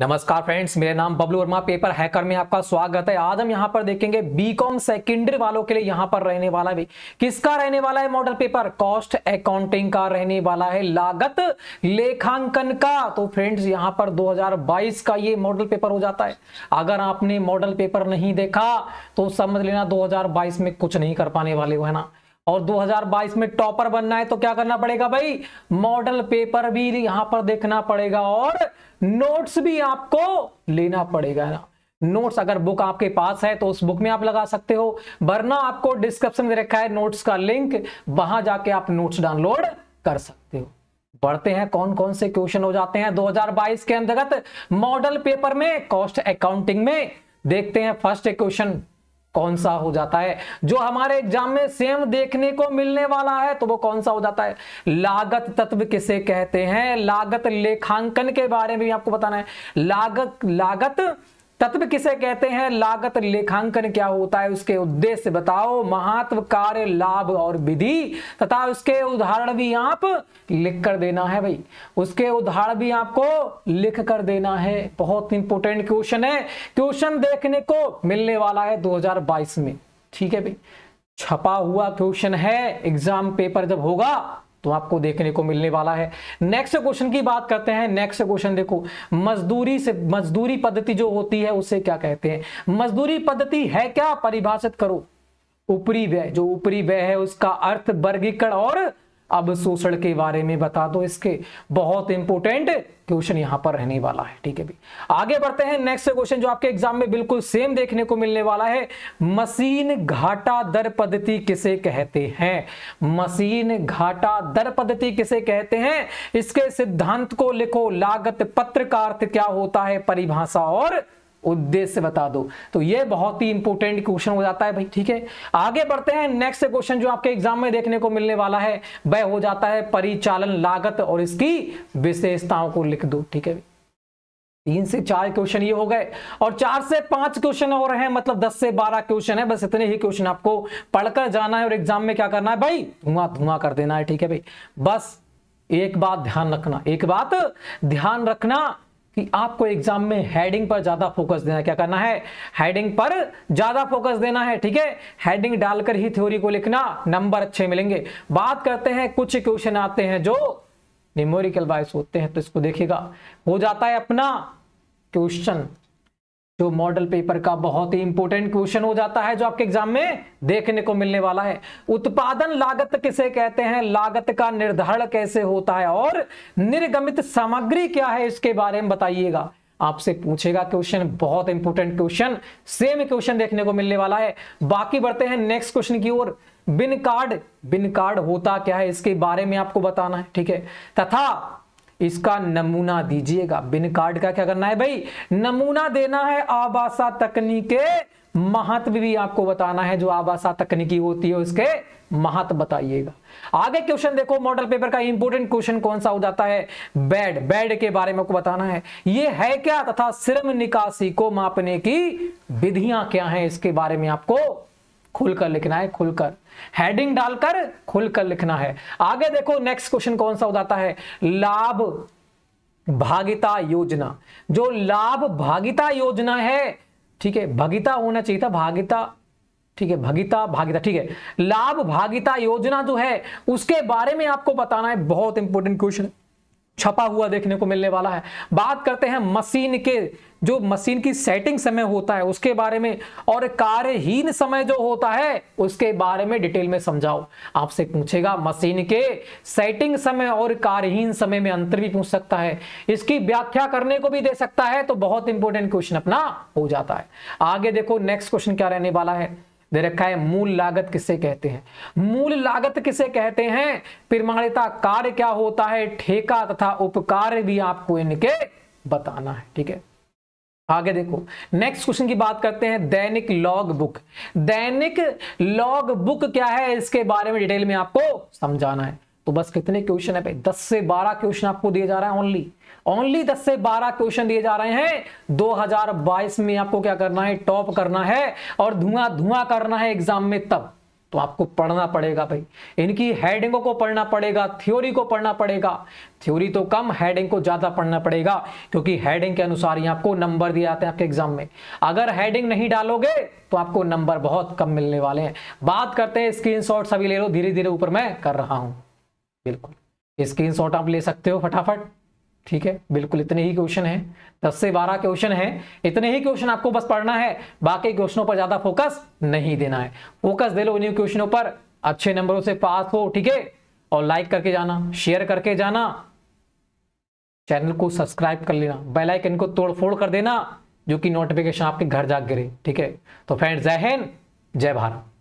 नमस्कार फ्रेंड्स मेरा नाम बबलू वर्मा पेपर हैकर में आपका स्वागत है आज हम यहाँ पर देखेंगे बीकॉम सेकेंडरी वालों के लिए यहां पर रहने वाला भी किसका रहने वाला है मॉडल पेपर कॉस्ट अकाउंटिंग का रहने वाला है लागत लेखांकन का तो फ्रेंड्स यहाँ पर 2022 का ये मॉडल पेपर हो जाता है अगर आपने मॉडल पेपर नहीं देखा तो समझ लेना दो में कुछ नहीं कर पाने वाले हो है ना और 2022 में टॉपर बनना है तो क्या करना पड़ेगा भाई मॉडल पेपर भी यहां पर देखना पड़ेगा और नोट्स भी आपको लेना पड़ेगा ना नोट्स अगर बुक आपके पास है तो उस बुक में आप लगा सकते हो वरना आपको डिस्क्रिप्शन में रखा है नोट्स का लिंक वहां जाके आप नोट्स डाउनलोड कर सकते हो बढ़ते हैं कौन कौन से क्वेश्चन हो जाते हैं 2022 के अंतर्गत मॉडल पेपर में कॉस्ट अकाउंटिंग में देखते हैं फर्स्ट क्वेश्चन कौन सा हो जाता है जो हमारे एग्जाम में सेम देखने को मिलने वाला है तो वो कौन सा हो जाता है लागत तत्व किसे कहते हैं लागत लेखांकन के बारे में भी आपको बताना है लागत लागत तत्व किसे कहते हैं लागत लेखांकन क्या होता है उसके उद्देश्य बताओ महात्व कार्य लाभ और विधि तथा उसके उदाहरण भी आप लिख कर देना है भाई उसके उदाहरण भी आपको लिख कर देना है बहुत इंपोर्टेंट क्वेश्चन है क्वेश्चन देखने को मिलने वाला है 2022 में ठीक है भाई छपा हुआ क्वेश्चन है एग्जाम पेपर जब होगा तो आपको देखने को मिलने वाला है नेक्स्ट क्वेश्चन की बात करते हैं नेक्स्ट क्वेश्चन देखो मजदूरी से मजदूरी पद्धति जो होती है उसे क्या कहते हैं मजदूरी पद्धति है क्या परिभाषित करो ऊपरी व्यय जो ऊपरी व्यय है उसका अर्थ वर्गीकरण और अब शोषण के बारे में बता दो इसके बहुत इंपोर्टेंट क्वेश्चन यहां पर रहने वाला है ठीक है भी आगे बढ़ते हैं नेक्स्ट क्वेश्चन जो आपके एग्जाम में बिल्कुल सेम देखने को मिलने वाला है मशीन घाटा दर पद्धति किसे कहते हैं मशीन घाटा दर पद्धति किसे कहते हैं इसके सिद्धांत को लिखो लागत पत्र का अर्थ क्या होता है परिभाषा और उद्देश्य बता दो तो ये बहुत ही इंपॉर्टेंट क्वेश्चन हो जाता है भाई ठीक है आगे बढ़ते हैं नेक्स्ट क्वेश्चन जो आपके एग्जाम में देखने को मिलने वाला है वह हो जाता है परिचालन लागत और इसकी विशेषताओं को लिख दो ठीक है तीन से चार क्वेश्चन ये हो गए और चार से पांच क्वेश्चन हो रहे हैं मतलब दस से बारह क्वेश्चन है बस इतने ही क्वेश्चन आपको पढ़कर जाना है और एग्जाम में क्या करना है भाई धुआं धुआं कर देना है ठीक है भाई बस एक बात ध्यान रखना एक बात ध्यान रखना कि आपको एग्जाम में हेडिंग पर ज्यादा फोकस देना क्या करना है हेडिंग पर ज्यादा फोकस देना है ठीक है हेडिंग डालकर ही थ्योरी को लिखना नंबर अच्छे मिलेंगे बात करते हैं कुछ क्वेश्चन आते हैं जो निमोरिकल वाइस होते हैं तो इसको देखिएगा हो जाता है अपना क्वेश्चन तो मॉडल पेपर का बहुत ही इंपॉर्टेंट क्वेश्चन हो जाता है जो आपके एग्जाम में देखने को मिलने वाला है उत्पादन लागत किसे कहते हैं लागत का निर्धारण कैसे होता है और निर्गमित सामग्री क्या है इसके बारे में बताइएगा आपसे पूछेगा क्वेश्चन बहुत इंपॉर्टेंट क्वेश्चन सेम क्वेश्चन देखने को मिलने वाला है बाकी बढ़ते हैं नेक्स्ट क्वेश्चन की ओर बिन कार्ड बिन कार्ड होता क्या है इसके बारे में आपको बताना है ठीक है तथा इसका नमूना दीजिएगा बिन कार्ड का क्या करना है भाई नमूना देना है आबासा तकनीक महत्व भी आपको बताना है जो आबासा तकनीकी होती है उसके महत्व बताइएगा आगे क्वेश्चन देखो मॉडल पेपर का इंपोर्टेंट क्वेश्चन कौन सा हो जाता है बेड बेड के बारे में आपको बताना है ये है क्या तथा श्रम निकासी को मापने की विधियां क्या है इसके बारे में आपको खुलकर लिखना है खुलकर हेडिंग डालकर खुलकर लिखना है आगे देखो नेक्स्ट क्वेश्चन कौन सा उदाता है लाभ भागिता योजना जो लाभ भागिता योजना है ठीक है भगिता होना चाहिए था भागिता ठीक है भगिता भागिता ठीक है लाभ भागिता योजना जो है उसके बारे में आपको बताना है बहुत इंपॉर्टेंट क्वेश्चन छपा हुआ देखने को मिलने वाला है बात करते हैं मशीन के जो मशीन की सेटिंग समय होता है उसके बारे में और कार्यहीन समय जो होता है उसके बारे में डिटेल में समझाओ आपसे पूछेगा मशीन के सेटिंग समय और कार्यहीन समय में अंतर भी पूछ सकता है इसकी व्याख्या करने को भी दे सकता है तो बहुत इंपॉर्टेंट क्वेश्चन अपना हो जाता है आगे देखो नेक्स्ट क्वेश्चन क्या रहने वाला है दे रखा है मूल लागत किसे कहते हैं मूल लागत किसे कहते हैं प्रमाणिता कार्य क्या होता है ठेका तथा उपकार भी आपको इनके बताना है ठीक है आगे देखो नेक्स्ट क्वेश्चन की बात करते हैं दैनिक लॉग बुक दैनिक लॉग बुक क्या है इसके बारे में डिटेल में आपको समझाना है तो बस कितने क्वेश्चन है दस से बारह क्वेश्चन आपको दिए जा रहा है ओनली ओनली दस से बारह क्वेश्चन दिए जा रहे हैं 2022 में आपको क्या करना है टॉप करना है और धुआं धुआं करना है एग्जाम में तब तो आपको पढ़ना पड़ेगा भाई इनकी हेडिंग को पढ़ना पड़ेगा थ्योरी को पढ़ना पड़ेगा थ्योरी तो कम हेडिंग को ज़्यादा पढ़ना पड़ेगा क्योंकि हेडिंग के अनुसार ही आपको नंबर दिए जाते हैं आपके एग्जाम में अगर हेडिंग नहीं डालोगे तो आपको नंबर बहुत कम मिलने वाले हैं बात करते हैं शॉट सभी ले लो धीरे धीरे ऊपर मैं कर रहा हूं बिल्कुल स्क्रीन आप ले सकते हो फटाफट ठीक है बिल्कुल इतने ही क्वेश्चन है दस से बारह क्वेश्चन है इतने ही क्वेश्चन आपको बस पढ़ना है बाकी क्वेश्चनों पर ज्यादा फोकस नहीं देना है फोकस दे लो इन्हीं क्वेश्चनों पर अच्छे नंबरों से पास हो ठीक है और लाइक करके जाना शेयर करके जाना चैनल को सब्सक्राइब कर लेना बेल आइकन को तोड़फोड़ कर देना जो कि नोटिफिकेशन आपके घर जा गिरे ठीक है तो फ्रेंड जय हिंद जय भारत